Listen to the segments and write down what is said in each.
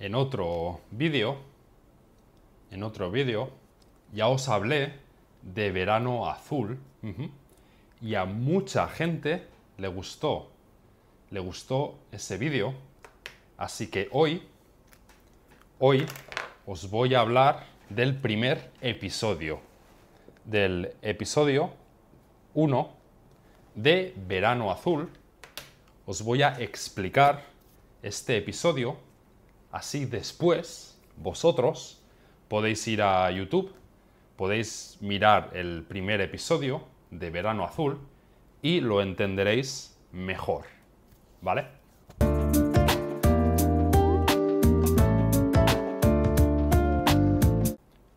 en otro vídeo, en otro vídeo, ya os hablé de verano azul y a mucha gente le gustó, le gustó ese vídeo, así que hoy, hoy os voy a hablar del primer episodio, del episodio 1 de verano azul, os voy a explicar este episodio Así después, vosotros podéis ir a YouTube, podéis mirar el primer episodio de Verano Azul y lo entenderéis mejor. ¿Vale?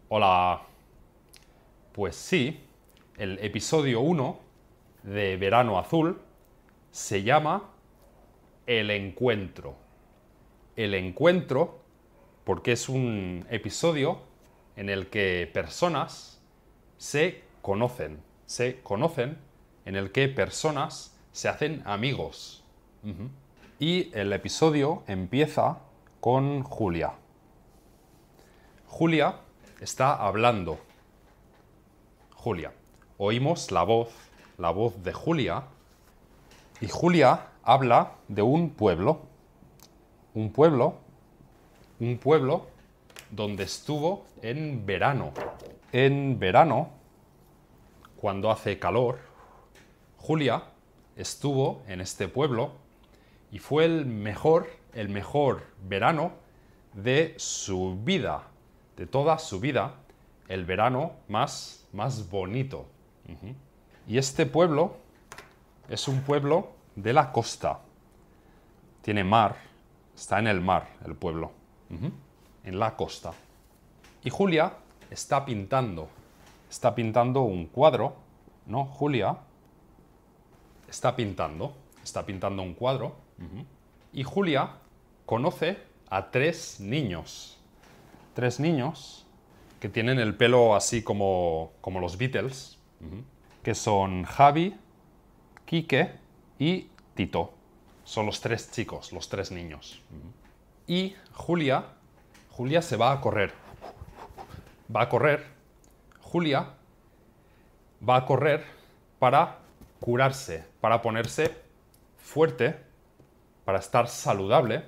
Hola. Pues sí, el episodio 1 de Verano Azul se llama El Encuentro el encuentro, porque es un episodio en el que personas se conocen, se conocen, en el que personas se hacen amigos. Y el episodio empieza con Julia. Julia está hablando. Julia. Oímos la voz, la voz de Julia. Y Julia habla de un pueblo un pueblo, un pueblo donde estuvo en verano. En verano, cuando hace calor, Julia estuvo en este pueblo y fue el mejor, el mejor verano de su vida, de toda su vida, el verano más, más bonito. Y este pueblo es un pueblo de la costa. Tiene mar, Está en el mar, el pueblo, en la costa. Y Julia está pintando. Está pintando un cuadro, ¿no? Julia está pintando. Está pintando un cuadro. Y Julia conoce a tres niños. Tres niños que tienen el pelo así como, como los Beatles, que son Javi, Quique y Tito son los tres chicos, los tres niños. Y Julia, Julia se va a correr. Va a correr. Julia va a correr para curarse, para ponerse fuerte, para estar saludable,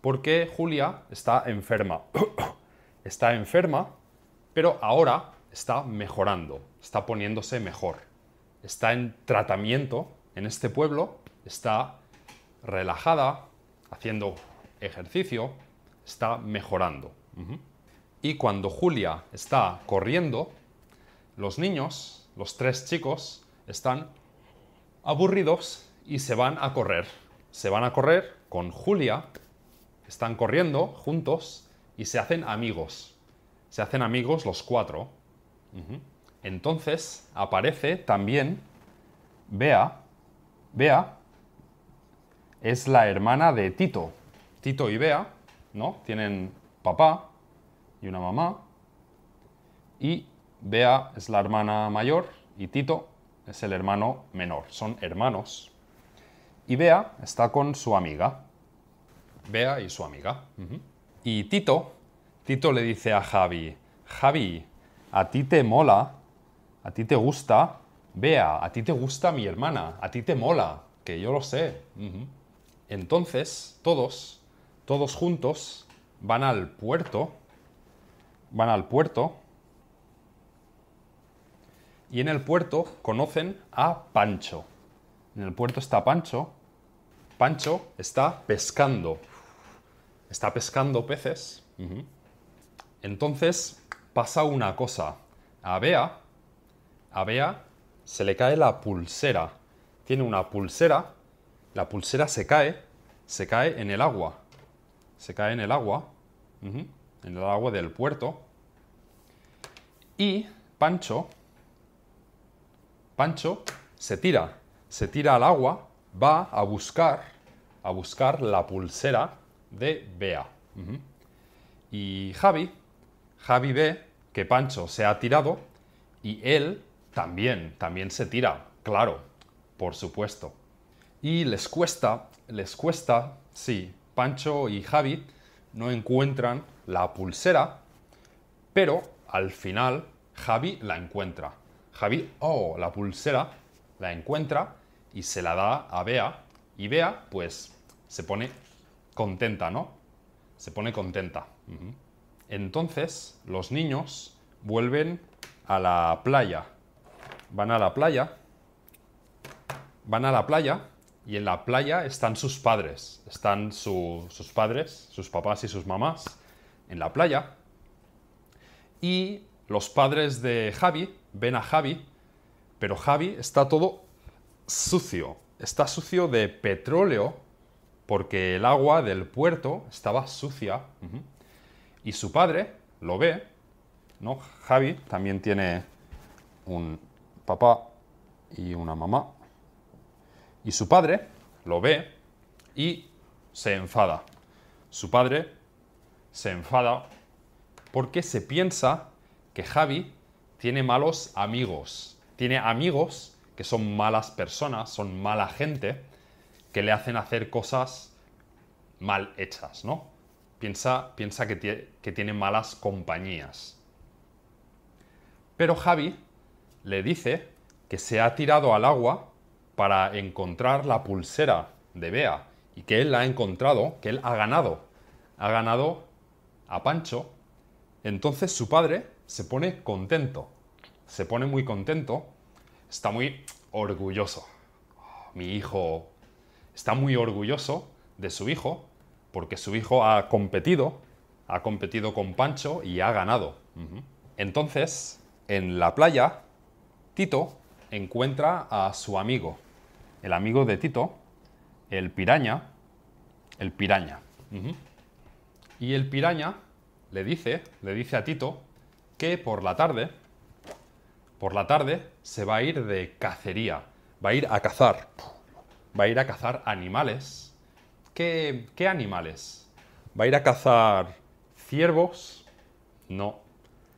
porque Julia está enferma. está enferma, pero ahora está mejorando, está poniéndose mejor. Está en tratamiento en este pueblo, está relajada, haciendo ejercicio, está mejorando. Y cuando Julia está corriendo, los niños, los tres chicos, están aburridos y se van a correr. Se van a correr con Julia, están corriendo juntos y se hacen amigos. Se hacen amigos los cuatro. Entonces aparece también Bea, Bea es la hermana de Tito. Tito y Bea, ¿no? Tienen papá y una mamá. Y Bea es la hermana mayor y Tito es el hermano menor. Son hermanos. Y Bea está con su amiga. Bea y su amiga. Y Tito, Tito le dice a Javi, Javi, a ti te mola, a ti te gusta, Bea, a ti te gusta mi hermana, a ti te mola, que yo lo sé. Entonces, todos, todos juntos, van al puerto, van al puerto, y en el puerto conocen a Pancho. En el puerto está Pancho. Pancho está pescando. Está pescando peces. Entonces pasa una cosa. A Bea, a Bea se le cae la pulsera. Tiene una pulsera, la pulsera se cae se cae en el agua. Se cae en el agua, en el agua del puerto. Y Pancho, Pancho se tira, se tira al agua, va a buscar, a buscar la pulsera de Bea. Y Javi, Javi ve que Pancho se ha tirado y él también, también se tira, claro, por supuesto y les cuesta, les cuesta, sí, Pancho y Javi no encuentran la pulsera, pero al final Javi la encuentra. Javi, oh, la pulsera, la encuentra y se la da a Bea y Bea pues se pone contenta, ¿no? Se pone contenta. Entonces los niños vuelven a la playa. Van a la playa. Van a la playa y en la playa están sus padres, están sus padres, sus papás y sus mamás en la playa. Y los padres de Javi ven a Javi, pero Javi está todo sucio, está sucio de petróleo porque el agua del puerto estaba sucia. Y su padre lo ve, ¿no? Javi también tiene un papá y una mamá y su padre lo ve y se enfada. Su padre se enfada porque se piensa que Javi tiene malos amigos. Tiene amigos que son malas personas, son mala gente, que le hacen hacer cosas mal hechas, ¿no? Piensa, piensa que, que tiene malas compañías. Pero Javi le dice que se ha tirado al agua para encontrar la pulsera de Bea y que él la ha encontrado, que él ha ganado, ha ganado a Pancho, entonces su padre se pone contento, se pone muy contento, está muy orgulloso. Oh, mi hijo está muy orgulloso de su hijo porque su hijo ha competido, ha competido con Pancho y ha ganado. Entonces, en la playa, Tito encuentra a su amigo, el amigo de Tito, el piraña, el piraña. Y el piraña le dice, le dice a Tito que por la tarde, por la tarde se va a ir de cacería, va a ir a cazar, va a ir a cazar animales. ¿Qué, qué animales? Va a ir a cazar ciervos, no.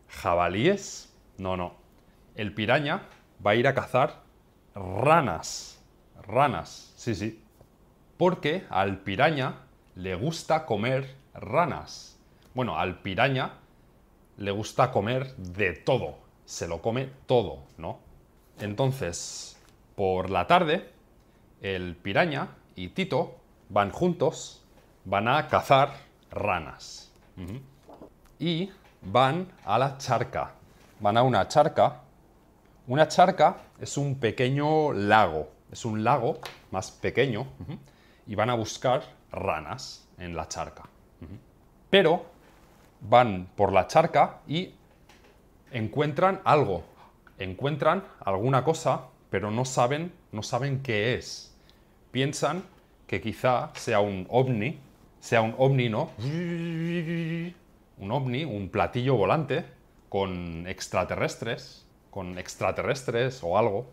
Jabalíes, no, no. El piraña va a ir a cazar ranas ranas. Sí, sí. Porque al piraña le gusta comer ranas. Bueno, al piraña le gusta comer de todo. Se lo come todo, ¿no? Entonces, por la tarde, el piraña y Tito van juntos, van a cazar ranas. Y van a la charca. Van a una charca. Una charca es un pequeño lago es un lago más pequeño y van a buscar ranas en la charca. Pero van por la charca y encuentran algo, encuentran alguna cosa, pero no saben, no saben qué es. Piensan que quizá sea un ovni, sea un ovni, ¿no? Un ovni, un platillo volante con extraterrestres, con extraterrestres o algo.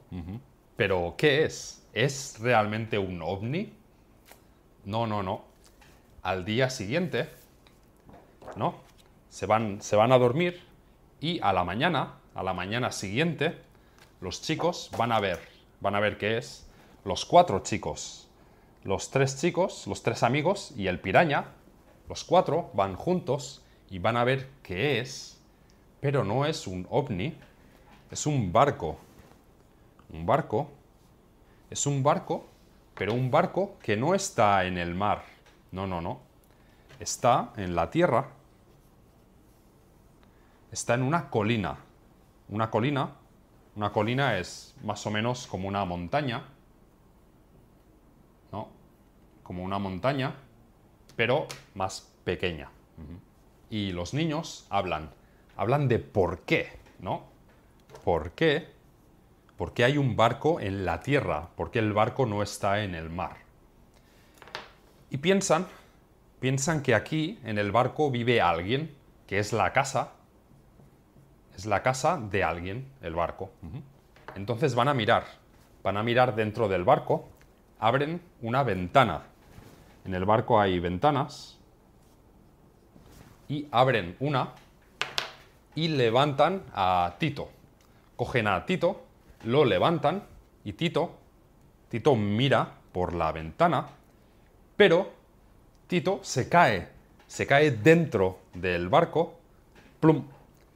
Pero, ¿qué es? ¿Es realmente un ovni? No, no, no. Al día siguiente, ¿no? Se van, se van a dormir y a la mañana, a la mañana siguiente, los chicos van a ver, van a ver qué es. Los cuatro chicos, los tres chicos, los tres amigos y el piraña, los cuatro van juntos y van a ver qué es, pero no es un ovni, es un barco un barco, es un barco, pero un barco que no está en el mar. No, no, no. Está en la tierra. Está en una colina. Una colina. Una colina es más o menos como una montaña. ¿No? Como una montaña, pero más pequeña. Y los niños hablan. Hablan de por qué, ¿no? ¿Por qué ¿Por qué hay un barco en la tierra? ¿Por qué el barco no está en el mar? Y piensan, piensan que aquí, en el barco, vive alguien, que es la casa. Es la casa de alguien, el barco. Entonces van a mirar, van a mirar dentro del barco, abren una ventana. En el barco hay ventanas. Y abren una y levantan a Tito. Cogen a Tito, lo levantan y Tito, Tito mira por la ventana, pero Tito se cae, se cae dentro del barco, plum,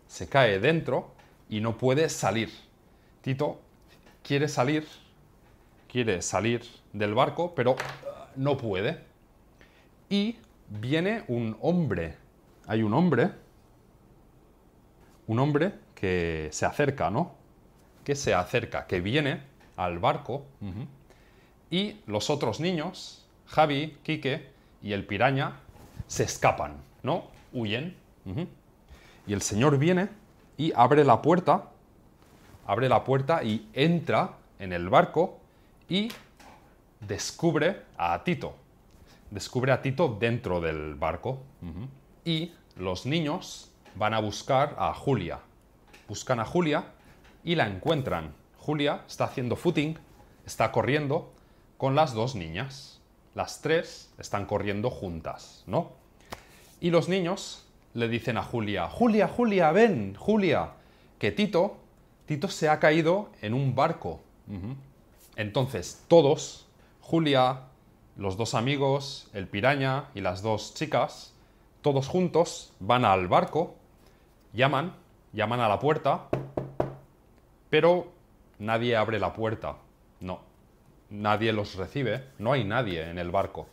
se cae dentro y no puede salir. Tito quiere salir, quiere salir del barco, pero uh, no puede. Y viene un hombre, hay un hombre, un hombre que se acerca, ¿no? que se acerca, que viene al barco, y los otros niños, Javi, Quique y el piraña, se escapan, ¿no? Huyen. Y el señor viene y abre la puerta, abre la puerta y entra en el barco y descubre a Tito. Descubre a Tito dentro del barco. Y los niños van a buscar a Julia. Buscan a Julia y la encuentran. Julia está haciendo footing, está corriendo con las dos niñas. Las tres están corriendo juntas, ¿no? Y los niños le dicen a Julia, Julia, Julia, ven, Julia, que Tito, Tito se ha caído en un barco. Entonces, todos, Julia, los dos amigos, el piraña y las dos chicas, todos juntos van al barco, llaman, llaman a la puerta pero nadie abre la puerta. No. Nadie los recibe. No hay nadie en el barco.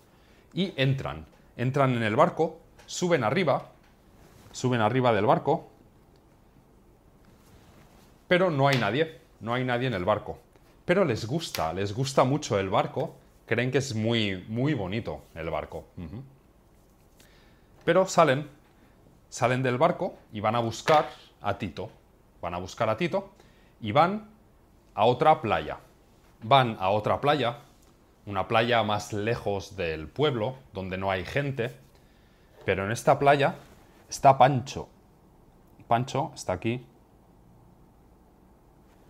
Y entran. Entran en el barco, suben arriba, suben arriba del barco, pero no hay nadie. No hay nadie en el barco. Pero les gusta, les gusta mucho el barco. Creen que es muy, muy bonito el barco. Pero salen, salen del barco y van a buscar a Tito. Van a buscar a Tito y van a otra playa. Van a otra playa, una playa más lejos del pueblo, donde no hay gente, pero en esta playa está Pancho. Pancho está aquí.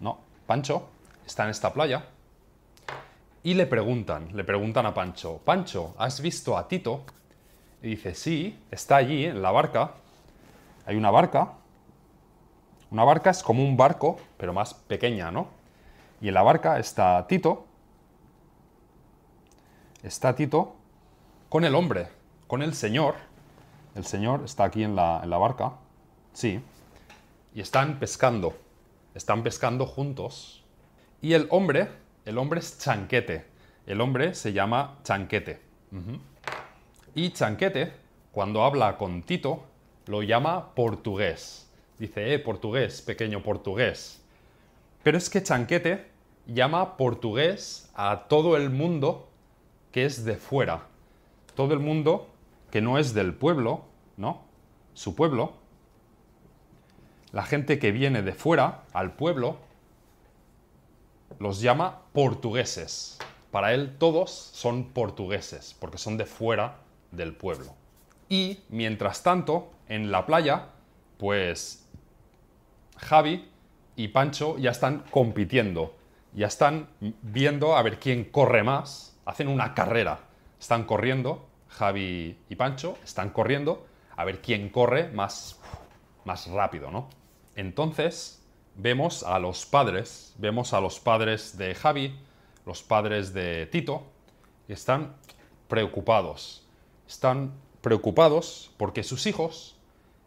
No, Pancho está en esta playa. Y le preguntan, le preguntan a Pancho, Pancho, ¿has visto a Tito? Y dice, sí, está allí, en la barca. Hay una barca. Una barca es como un barco pero más pequeña, ¿no? Y en la barca está Tito, está Tito con el hombre, con el Señor. El Señor está aquí en la, barca, sí, y están pescando, están pescando juntos. Y el hombre, el hombre es Chanquete, el hombre se llama Chanquete. Y Chanquete, cuando habla con Tito, lo llama portugués. Dice, eh, portugués, pequeño portugués. Pero es que Chanquete llama portugués a todo el mundo que es de fuera. Todo el mundo que no es del pueblo, ¿no? Su pueblo. La gente que viene de fuera al pueblo los llama portugueses. Para él todos son portugueses, porque son de fuera del pueblo. Y mientras tanto, en la playa, pues Javi y Pancho ya están compitiendo, ya están viendo a ver quién corre más, hacen una carrera, están corriendo, Javi y Pancho están corriendo a ver quién corre más, más rápido, ¿no? Entonces vemos a los padres, vemos a los padres de Javi, los padres de Tito, que están preocupados, están preocupados porque sus hijos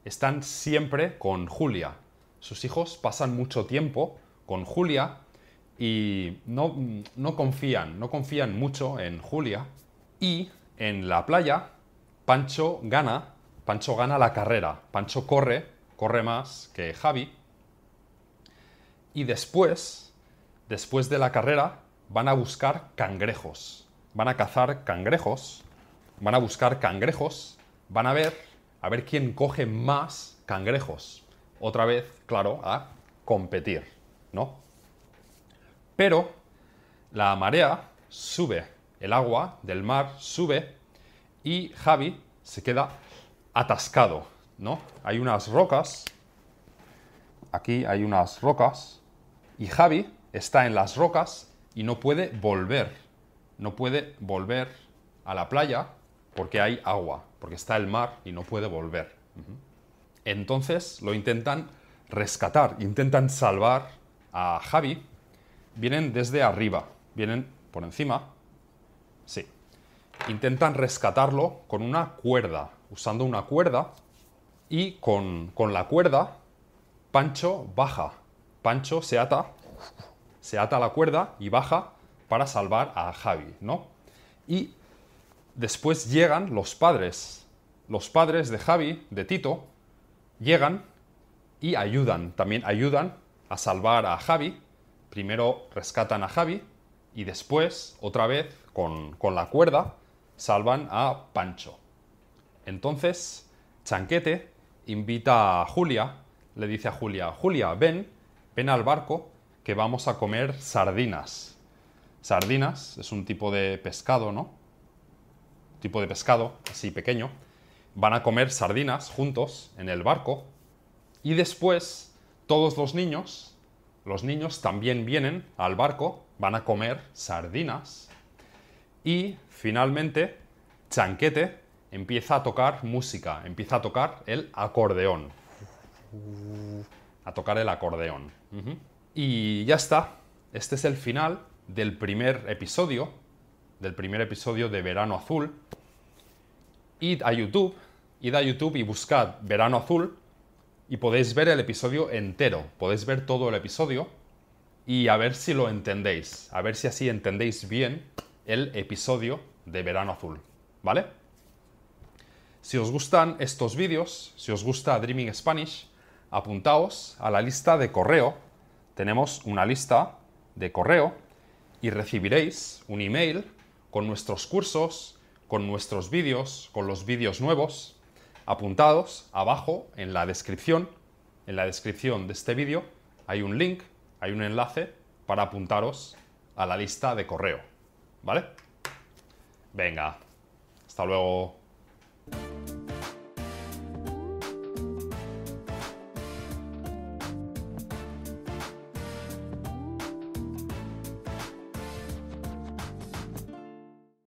están siempre con Julia, sus hijos pasan mucho tiempo con Julia y no, no confían, no confían mucho en Julia. Y en la playa, Pancho gana, Pancho gana la carrera. Pancho corre, corre más que Javi. Y después, después de la carrera, van a buscar cangrejos. Van a cazar cangrejos. Van a buscar cangrejos. Van a ver, a ver quién coge más cangrejos otra vez, claro, a competir, ¿no? Pero la marea sube, el agua del mar sube y Javi se queda atascado, ¿no? Hay unas rocas, aquí hay unas rocas, y Javi está en las rocas y no puede volver, no puede volver a la playa porque hay agua, porque está el mar y no puede volver. Entonces lo intentan rescatar, intentan salvar a Javi. Vienen desde arriba, vienen por encima. Sí. Intentan rescatarlo con una cuerda, usando una cuerda. Y con, la cuerda, Pancho baja. Pancho se ata, se ata la cuerda y baja para salvar a Javi, ¿no? Y después llegan los padres, los padres de Javi, de Tito, llegan y ayudan, también ayudan a salvar a Javi. Primero rescatan a Javi y después, otra vez, con, la cuerda, salvan a Pancho. Entonces, Chanquete invita a Julia, le dice a Julia, Julia, ven, ven al barco que vamos a comer sardinas. Sardinas es un tipo de pescado, ¿no? Un tipo de pescado, así pequeño van a comer sardinas juntos en el barco y después todos los niños, los niños también vienen al barco, van a comer sardinas y finalmente Chanquete empieza a tocar música, empieza a tocar el acordeón. A tocar el acordeón. Y ya está, este es el final del primer episodio, del primer episodio de Verano Azul, id a YouTube, id a YouTube y buscad Verano Azul y podéis ver el episodio entero, podéis ver todo el episodio y a ver si lo entendéis, a ver si así entendéis bien el episodio de Verano Azul, ¿vale? Si os gustan estos vídeos, si os gusta Dreaming Spanish, apuntaos a la lista de correo. Tenemos una lista de correo y recibiréis un email con nuestros cursos, con nuestros vídeos, con los vídeos nuevos, apuntados abajo en la descripción. En la descripción de este vídeo hay un link, hay un enlace para apuntaros a la lista de correo. ¿Vale? Venga, hasta luego.